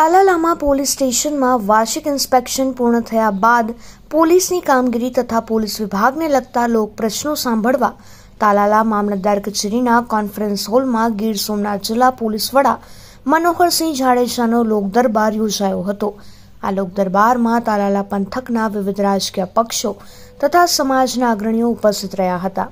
તાલાલામા police સ્ટેશનમાં વાર્ષિક inspection પૂર્ણ થયા બાદ પોલીસની કામગીરી તથા પોલીસ વિભાગને લગતા લોક પ્રશ્નો સાંભળવા તાલાલા મામલતદાર કચેરીના કોન્ફરન્સ હોલમાં ગીર સોમનાથ જિલ્લા પોલીસ વડા મનોહરસિંહ જાડેજાનો લોકદરબાર યોજાયો હતો આ લોકદરબારમાં તાલાલા પંથકના વિવિધ રાજકીય પક્ષો તથા સમાજના અગ્રણીઓ ઉપસ્થિત રહ્યા હતા